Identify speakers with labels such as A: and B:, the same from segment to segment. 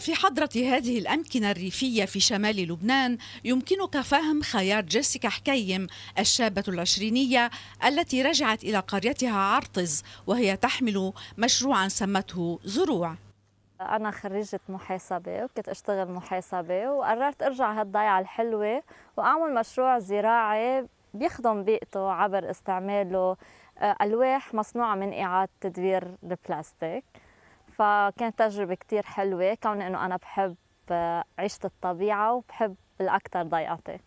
A: في حضرة هذه الأمكنة الريفية في شمال لبنان يمكنك فهم خيار جيسيكا حكيم الشابة العشرينية التي رجعت إلى قريتها عرطز وهي تحمل مشروعا سمته زروع
B: أنا خريجة محاسبة وكنت أشتغل محاسبة وقررت أرجع هالضيعة الحلوة وأعمل مشروع زراعي بيخدم بيئته عبر استعماله آه، ألواح مصنوعة من إعادة تدوير البلاستيك فكانت تجربة كتير حلوة كون إنه أنا بحب عيشة الطبيعة وبحب الأكثر ضيقتي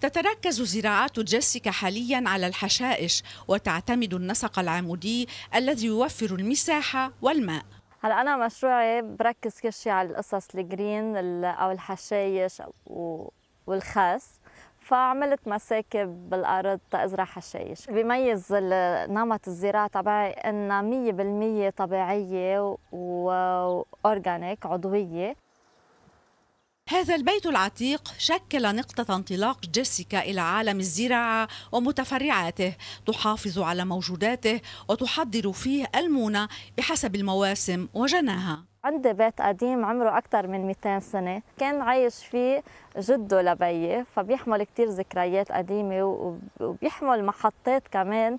A: تتركز زراعات جيسيكا حاليا على الحشائش وتعتمد النسق العمودي الذي يوفر المساحة والماء هلا انا
B: مشروعي بركز كل شيء على القصص الجرين او الحشايش والخس فعملت مساكب بالارض تزرع حشائش بيميز نمط الزراعه تبعي انها 100% طبيعيه واورجانيك عضويه
A: هذا البيت العتيق شكل نقطة انطلاق جيسيكا إلى عالم الزراعة ومتفرعاته تحافظ على موجوداته وتحضر فيه المونة بحسب المواسم وجناها
B: عندي بيت قديم عمره أكثر من 200 سنة كان عايش فيه جده لبيي فبيحمل كثير ذكريات قديمة وبيحمل محطات كمان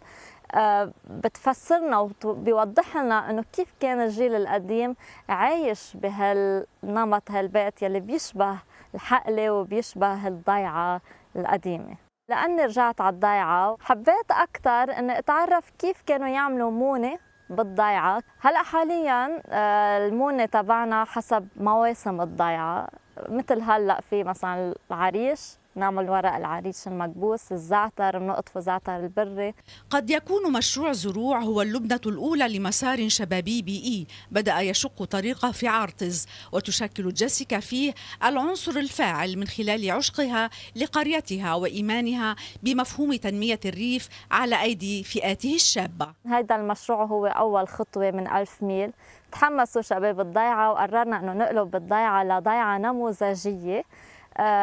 B: آه، بتفسرنا وبيوضح لنا انه كيف كان الجيل القديم عايش بهالنمط هالبيت يلي بيشبه الحقله وبيشبه الضيعه القديمه لاني رجعت على الضيعه حبيت اكثر اني اتعرف كيف كانوا يعملوا مونه بالضيعه هلا حاليا آه، المونه تبعنا حسب مواسم الضيعه مثل هلا في مثلا العريش نعمل ورق العريش المكبوس الزعتر بنقطفه زعتر البري
A: قد يكون مشروع زروع هو اللبنة الأولى لمسار شبابي بيئي بدأ يشق طريقه في عارتز وتشكل جيسيكا فيه العنصر الفاعل من خلال عشقها لقريتها وإيمانها بمفهوم تنمية الريف على أيدي فئاته الشابة
B: هذا المشروع هو أول خطوة من ألف ميل تحمسوا شباب الضيعة وقررنا أنه نقلب الضيعة لضيعة نموذجية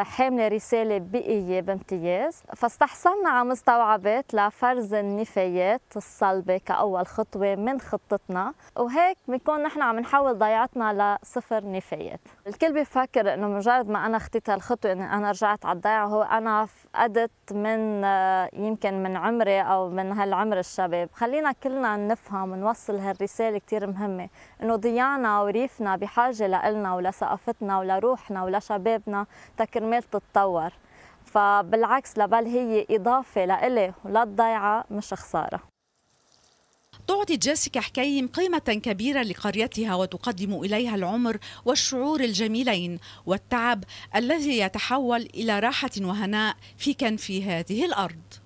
B: حاملة رسالة بيئية بامتياز فاستحصلنا على مستوعبات لفرز النفايات الصلبة كأول خطوة من خطتنا وهيك بنكون نحن عم نحول ضيعتنا لصفر نفايات الكل بيفكر انه مجرد ما انا خطيت هالخطوة اني انا رجعت على الضيعة هو انا فقدت من آه، يمكن من عمري او من هالعمر الشباب خلينا كلنا نفهم ونوصل هالرسالة كثير مهمة انه ضيعنا وريفنا بحاجة لإلنا ولثقافتنا ولروحنا ولشبابنا كرمال تتطور فبالعكس لبل هي إضافة لإلي وللضيعة مش خسارة
A: تعطي جيسيكا حكيم قيمة كبيرة لقريتها وتقدم إليها العمر والشعور الجميلين والتعب الذي يتحول إلى راحة وهناء في كنف هذه الأرض